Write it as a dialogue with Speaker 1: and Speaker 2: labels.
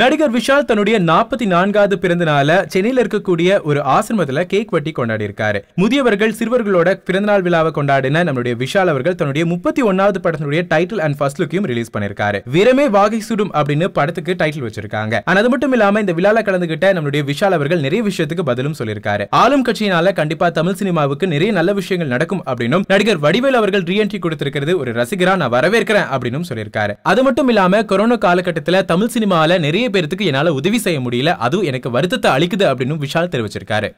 Speaker 1: நடிகர் விஷால் தன்னுடைய நாற்பத்தி நான்காவது பிறந்த நாள சென்னையில் இருக்கக்கூடிய ஒரு ஆசிரமத்துல கேக் வெட்டி கொண்டாடி இருக்காரு முதியவர்கள் சிறுவர்களோட பிறந்தநாள் விழாவை கொண்டாடின நம்மளுடைய விஷால் அவர்கள் தன்னுடைய முப்பத்தி ஒன்னாவது படத்தினுடைய டைட்டில் அண்ட் ஃபர்ஸ்ட் லுக்கையும் ரிலீஸ் பண்ணிருக்காரு வீரமே வாகை சுடும் அப்படின்னு படத்துக்கு டைட்டில் வச்சிருக்காங்க ஆனா அது மட்டும் இல்லாம இந்த விழால கலந்துகிட்ட நம்மளுடைய விஷால் அவர்கள் நிறைய விஷயத்துக்கு பதிலும் சொல்லியிருக்காரு ஆளும் கட்சியினால கண்டிப்பா தமிழ் சினிமாவுக்கு நிறைய நல்ல விஷயங்கள் நடக்கும் அப்படின்னும் நடிகர் வடிவேல் அவர்கள் ரீஎன்ட்ரி கொடுத்திருக்கிறது ஒரு ரசிகரா நான் வரவேற்கிறேன் அப்படின்னு சொல்லியிருக்காரு அது மட்டும் இல்லாம கொரோனா காலகட்டத்துல தமிழ் சினிமால நிறைய நிறைய பேருக்கு என்னால உதவி செய்ய முடியல அதுவும் எனக்கு வருத்தத்தை அளிக்குது அப்படின்னு விஷால் தெரிவிச்சிருக்காரு